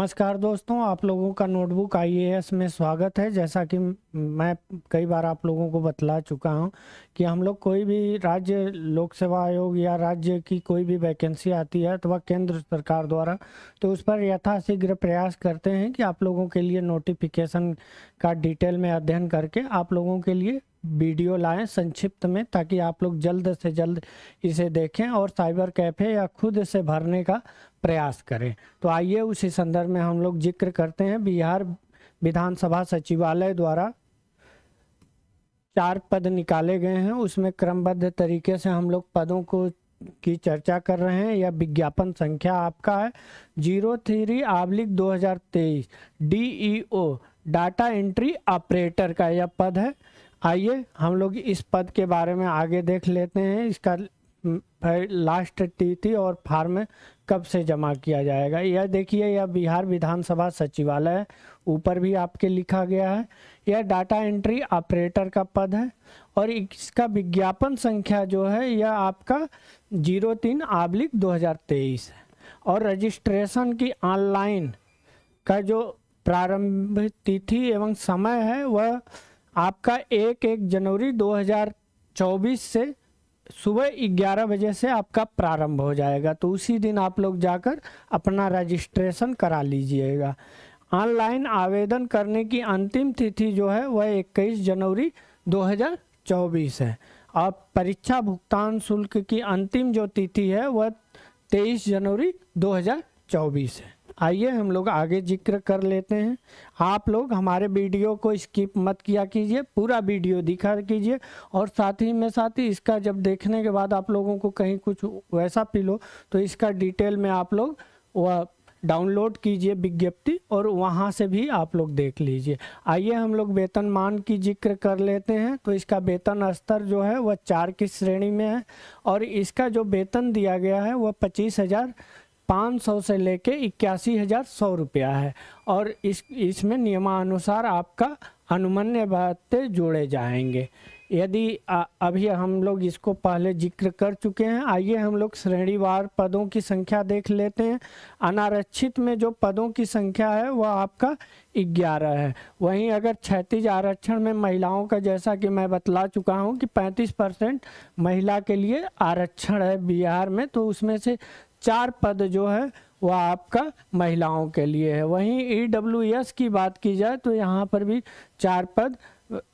नमस्कार दोस्तों आप लोगों का नोटबुक आईएएस में स्वागत है जैसा कि मैं कई बार आप लोगों को बतला चुका हूं कि हम लोग कोई भी राज्य लोक सेवा आयोग या राज्य की कोई भी वैकेंसी आती है अथवा तो केंद्र सरकार द्वारा तो उस पर यथाशीघ्र प्रयास करते हैं कि आप लोगों के लिए नोटिफिकेशन का डिटेल में अध्ययन करके आप लोगों के लिए वीडियो लाएं संक्षिप्त में ताकि आप लोग जल्द से जल्द इसे देखें और साइबर कैफ़े या खुद से भरने का प्रयास करें तो आइए उसी संदर्भ में हम लोग जिक्र करते हैं बिहार विधानसभा सचिवालय द्वारा चार पद निकाले गए हैं उसमें क्रमबद्ध तरीके से हम लोग पदों को की चर्चा कर रहे हैं या विज्ञापन संख्या आपका है जीरो थ्री आवलिक दो हज़ार तेईस डी डाटा एंट्री ऑपरेटर का यह पद है आइए हम लोग इस पद के बारे में आगे देख लेते हैं इसका लास्ट हम्म, तिथि और फार्म कब से जमा किया जाएगा यह देखिए यह बिहार विधानसभा सचिवालय है ऊपर भी आपके लिखा गया है यह डाटा एंट्री ऑपरेटर का पद है और इसका विज्ञापन संख्या जो है यह आपका जीरो तीन आबलिक दो है और रजिस्ट्रेशन की ऑनलाइन का जो प्रारंभ तिथि एवं समय है वह आपका एक एक जनवरी 2024 से सुबह 11 बजे से आपका प्रारंभ हो जाएगा तो उसी दिन आप लोग जाकर अपना रजिस्ट्रेशन करा लीजिएगा ऑनलाइन आवेदन करने की अंतिम तिथि जो है वह 21 जनवरी 2024 है और परीक्षा भुगतान शुल्क की अंतिम जो तिथि है वह 23 जनवरी 2024 है आइए हम लोग आगे जिक्र कर लेते हैं आप लोग हमारे वीडियो को स्किप मत किया कीजिए पूरा वीडियो दिखा कीजिए और साथ ही में साथ ही इसका जब देखने के बाद आप लोगों को कहीं कुछ वैसा पिलो तो इसका डिटेल में आप लोग वह डाउनलोड कीजिए विज्ञप्ति और वहाँ से भी आप लोग देख लीजिए आइए हम लोग वेतन मान की जिक्र कर लेते हैं तो इसका वेतन स्तर जो है वह चार की श्रेणी में है और इसका जो वेतन दिया गया है वह पच्चीस हज़ार पाँच सौ से लेके इक्यासी हज़ार सौ रुपया है और इस इसमें नियमानुसार आपका अनुमन्य भत्ते जोड़े जाएंगे यदि अभी हम लोग इसको पहले जिक्र कर चुके हैं आइए हम लोग श्रेणीवार पदों की संख्या देख लेते हैं अनारक्षित में जो पदों की संख्या है वह आपका ग्यारह है वहीं अगर क्षतिज आरक्षण में महिलाओं का जैसा कि मैं बतला चुका हूं कि 35 परसेंट महिला के लिए आरक्षण है बिहार में तो उसमें से चार पद जो है वह आपका महिलाओं के लिए है वहीं ई e की बात की जाए तो यहाँ पर भी चार पद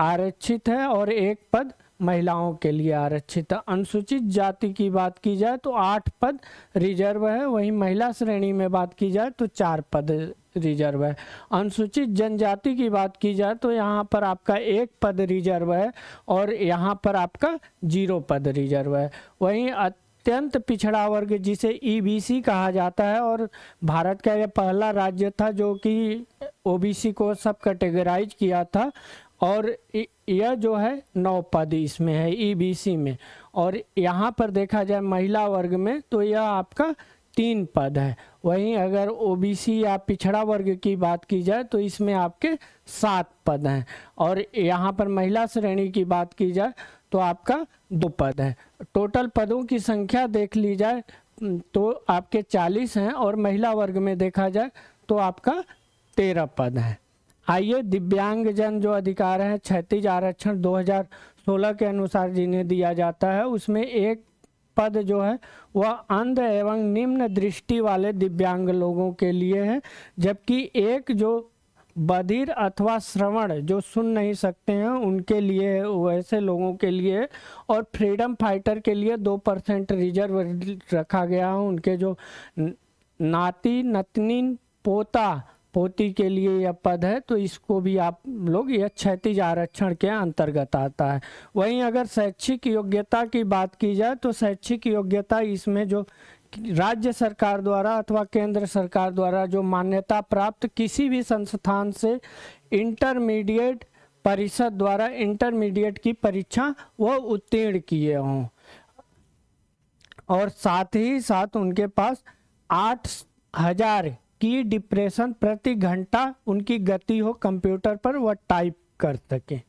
आरक्षित है और एक पद महिलाओं के लिए आरक्षित है अनुसूचित जाति की बात की जाए तो आठ पद रिजर्व है वहीं महिला श्रेणी में बात की जाए तो चार पद रिजर्व है अनुसूचित जनजाति की बात की जाए तो यहाँ पर आपका एक पद रिजर्व है और यहाँ पर आपका जीरो पद रिजर्व है वहीं अत्यंत पिछड़ा वर्ग जिसे ईबीसी e कहा जाता है और भारत का यह पहला राज्य था जो कि ओबीसी को सब कैटेगराइज किया था और यह जो है नौ पद इसमें है ईबीसी e में और यहाँ पर देखा जाए महिला वर्ग में तो यह आपका तीन पद है वहीं अगर ओबीसी या पिछड़ा वर्ग की बात की जाए तो इसमें आपके सात पद हैं और यहाँ पर महिला श्रेणी की बात की जाए तो आपका दो पद है टोटल पदों की संख्या देख ली जाए तो आपके 40 हैं और महिला वर्ग में देखा जाए तो आपका 13 पद हैं आइए दिव्यांगजन जो अधिकार हैं क्षतिज आरक्षण 2016 के अनुसार जिन्हें दिया जाता है उसमें एक पद जो है वह अंध एवं निम्न दृष्टि वाले दिव्यांग लोगों के लिए है जबकि एक जो बधिर अथवा श्रवण जो सुन नहीं सकते हैं उनके लिए वैसे लोगों के लिए और फ्रीडम फाइटर के लिए दो परसेंट रिजर्व रखा गया है उनके जो नाती नतनी पोता पोती के लिए यह पद है तो इसको भी आप लोग यह क्षतिज आरक्षण के अंतर्गत आता है वहीं अगर शैक्षिक योग्यता की बात की जाए तो शैक्षिक योग्यता इसमें जो राज्य सरकार द्वारा अथवा केंद्र सरकार द्वारा जो मान्यता प्राप्त किसी भी संस्थान से इंटरमीडिएट परिषद द्वारा इंटरमीडिएट की परीक्षा वह उत्तीर्ण किए हों और साथ ही साथ उनके पास आठ हजार की डिप्रेशन प्रति घंटा उनकी गति हो कंप्यूटर पर वह टाइप कर सके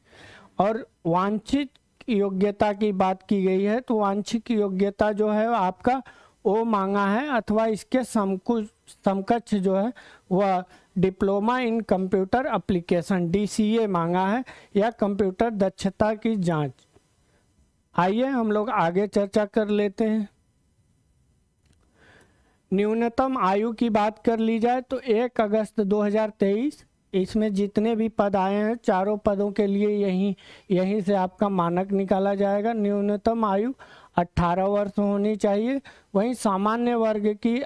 और वांछित योग्यता की बात की गई है तो वांछित योग्यता जो है आपका ओ मांगा है अथवा इसके समकु समकक्ष जो है वह diploma in computer application DCA मांगा है या कंप्यूटर दक्षता की जांच आइए हम लोग आगे चर्चा कर लेते हैं न्यूनतम आयु की बात कर ली जाए तो 1 अगस्त 2023 इसमें जितने भी पद आए हैं चारों पदों के लिए यहीं यहीं से आपका मानक निकाला जाएगा न्यूनतम आयु 18 वर्ष होनी चाहिए वहीं सामान्य वर्ग की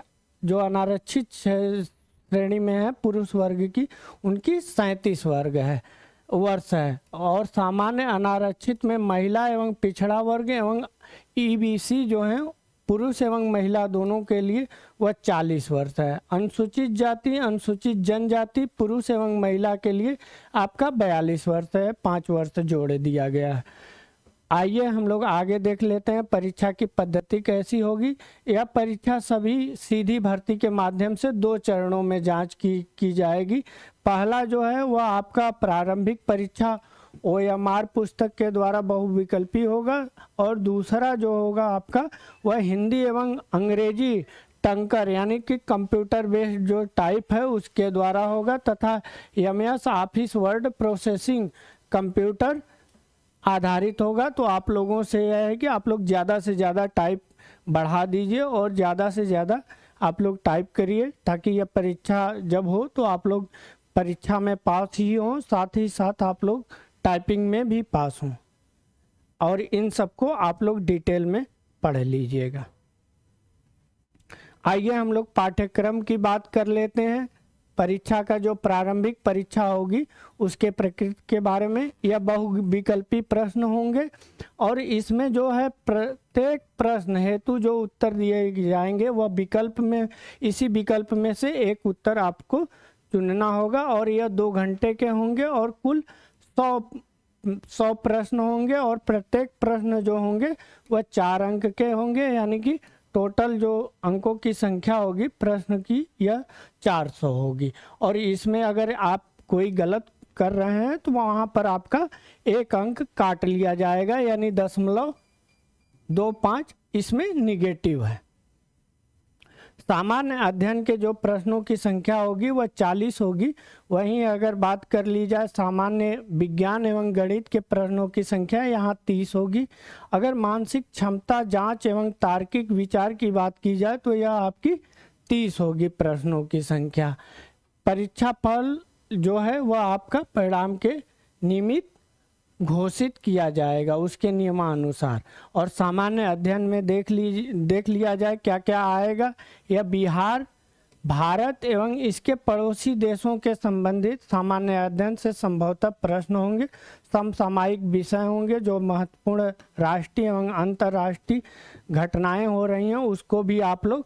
जो अनारक्षित श्रेणी में है पुरुष वर्ग की उनकी सैंतीस वर्ग है वर्ष है और सामान्य अनारक्षित में महिला एवं पिछड़ा वर्ग एवं ईबीसी e जो हैं पुरुष एवं महिला दोनों के लिए वह चालीस वर्ष है अनुसूचित जाति अनुसूचित जनजाति पुरुष एवं महिला के लिए आपका बयालीस वर्ष है पाँच वर्ष जोड़ दिया गया है आइए हम लोग आगे देख लेते हैं परीक्षा की पद्धति कैसी होगी यह परीक्षा सभी सीधी भर्ती के माध्यम से दो चरणों में जांच की की जाएगी पहला जो है वह आपका प्रारंभिक परीक्षा ओएमआर पुस्तक के द्वारा बहुविकल्पी होगा और दूसरा जो होगा आपका वह हिंदी एवं अंग्रेजी टंकर यानी कि कंप्यूटर बेस्ड जो टाइप है उसके द्वारा होगा तथा M S office word processing computer आधारित होगा तो आप लोगों से यह है कि आप लोग ज़्यादा से ज़्यादा टाइप बढ़ा दीजिए और ज़्यादा से ज़्यादा आप लोग टाइप करिए ताकि यह परीक्षा जब हो तो आप लोग परीक्षा में पास ही हों साथ ही साथ आप लोग टाइपिंग में भी पास हूँ और इन सबको आप लोग डिटेल में पढ़ लीजिएगा आइए हम लोग पाठ्यक्रम की बात कर लेते हैं परीक्षा का जो प्रारंभिक परीक्षा होगी उसके प्रकृति के बारे में यह बहुविकल्पी प्रश्न होंगे और इसमें जो है प्रत्येक प्रश्न हेतु जो उत्तर दिए जाएंगे वह विकल्प में इसी विकल्प में से एक उत्तर आपको चुनना होगा और यह दो घंटे के होंगे और कुल सौ सौ प्रश्न होंगे और प्रत्येक प्रश्न जो होंगे वह चार अंक के होंगे यानी कि टोटल जो अंकों की संख्या होगी प्रश्न की यह 400 होगी और इसमें अगर आप कोई गलत कर रहे हैं तो वहाँ पर आपका एक अंक काट लिया जाएगा यानी दशमलव दो पाँच इसमें निगेटिव है सामान्य अध्ययन के जो प्रश्नों की संख्या होगी वह 40 होगी वहीं अगर बात कर ली जाए सामान्य विज्ञान एवं गणित के प्रश्नों की संख्या यहाँ 30 होगी अगर मानसिक क्षमता जांच एवं तार्किक विचार की बात की जाए तो यह आपकी 30 होगी प्रश्नों की संख्या परीक्षा फल जो है वह आपका परिणाम के निमित्त घोषित किया जाएगा उसके नियमानुसार और सामान्य अध्ययन में देख ली देख लिया जाए क्या क्या आएगा यह बिहार भारत एवं इसके पड़ोसी देशों के संबंधित सामान्य अध्ययन से संभवतः प्रश्न होंगे समसामायिक विषय होंगे जो महत्वपूर्ण राष्ट्रीय एवं अंतर्राष्ट्रीय घटनाएं हो रही हैं उसको भी आप लोग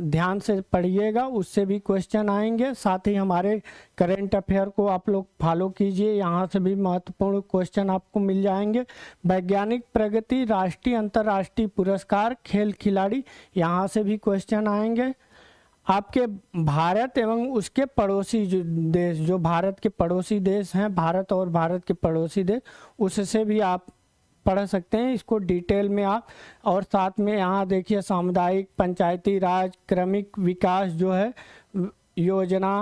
ध्यान से पढ़िएगा उससे भी क्वेश्चन आएंगे साथ ही हमारे करेंट अफेयर को आप लोग फॉलो कीजिए यहाँ से भी महत्वपूर्ण क्वेश्चन आपको मिल जाएंगे वैज्ञानिक प्रगति राष्ट्रीय अंतर्राष्ट्रीय पुरस्कार खेल खिलाड़ी यहाँ से भी क्वेश्चन आएंगे आपके भारत एवं उसके पड़ोसी जो देश जो भारत के पड़ोसी देश हैं भारत और भारत के पड़ोसी देश उससे भी आप पढ़ सकते हैं इसको डिटेल में आप और साथ में यहाँ देखिए सामुदायिक पंचायती राज क्रमिक विकास जो है योजना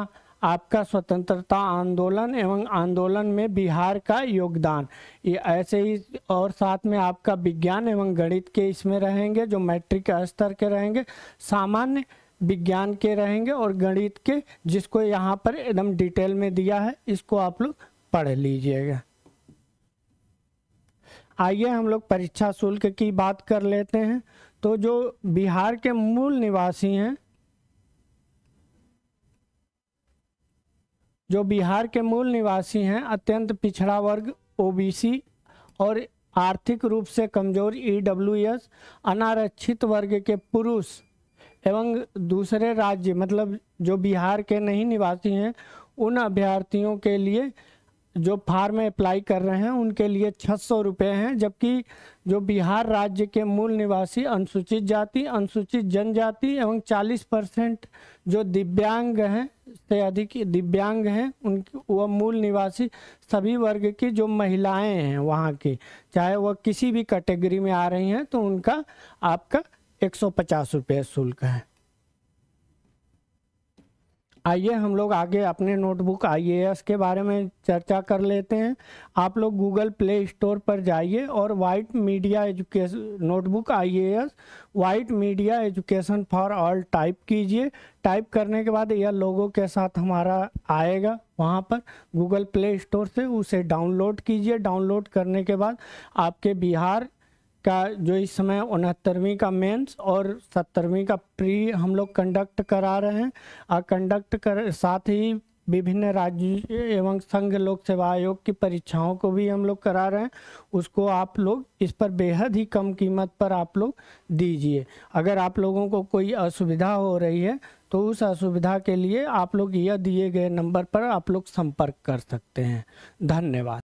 आपका स्वतंत्रता आंदोलन एवं आंदोलन में बिहार का योगदान ये ऐसे ही और साथ में आपका विज्ञान एवं गणित के इसमें रहेंगे जो मैट्रिक स्तर के रहेंगे सामान्य विज्ञान के रहेंगे और गणित के जिसको यहाँ पर एकदम डिटेल में दिया है इसको आप लोग पढ़ लीजिएगा आइए हम लोग परीक्षा शुल्क की बात कर लेते हैं तो जो बिहार के मूल निवासी हैं जो बिहार के मूल निवासी हैं अत्यंत पिछड़ा वर्ग ओबीसी और आर्थिक रूप से कमजोर ईडब्ल्यूएस अनारक्षित वर्ग के पुरुष एवं दूसरे राज्य मतलब जो बिहार के नहीं निवासी हैं उन अभ्यर्थियों के लिए जो फार्म में अप्लाई कर रहे हैं उनके लिए छः सौ रुपये हैं जबकि जो बिहार राज्य के मूल निवासी अनुसूचित जाति अनुसूचित जनजाति एवं 40 परसेंट जो दिव्यांग हैं से अधिक दिव्यांग हैं उन वह मूल निवासी सभी वर्ग की जो महिलाएं हैं वहाँ की चाहे वह किसी भी कैटेगरी में आ रही हैं तो उनका आपका एक सौ पचास रुपये शुल्क है आइए हम लोग आगे अपने नोटबुक आई के बारे में चर्चा कर लेते हैं आप लोग गूगल प्ले स्टोर पर जाइए और White Media Education notebook I White Media Education for all type कीजिए टाइप करने के बाद यह लोगों के साथ हमारा आएगा वहाँ पर गूगल प्ले स्टोर से उसे डाउनलोड कीजिए डाउनलोड करने के बाद आपके बिहार का जो इस समय उनहत्तरवीं का मेंस और सत्तरवीं का प्री हम लोग कंडक्ट करा रहे हैं और कंडक्ट कर साथ ही विभिन्न राज्य एवं संघ लोक सेवा आयोग की परीक्षाओं को भी हम लोग करा रहे हैं उसको आप लोग इस पर बेहद ही कम कीमत पर आप लोग दीजिए अगर आप लोगों को कोई असुविधा हो रही है तो उस असुविधा के लिए आप लोग यह दिए गए नंबर पर आप लोग संपर्क कर सकते हैं धन्यवाद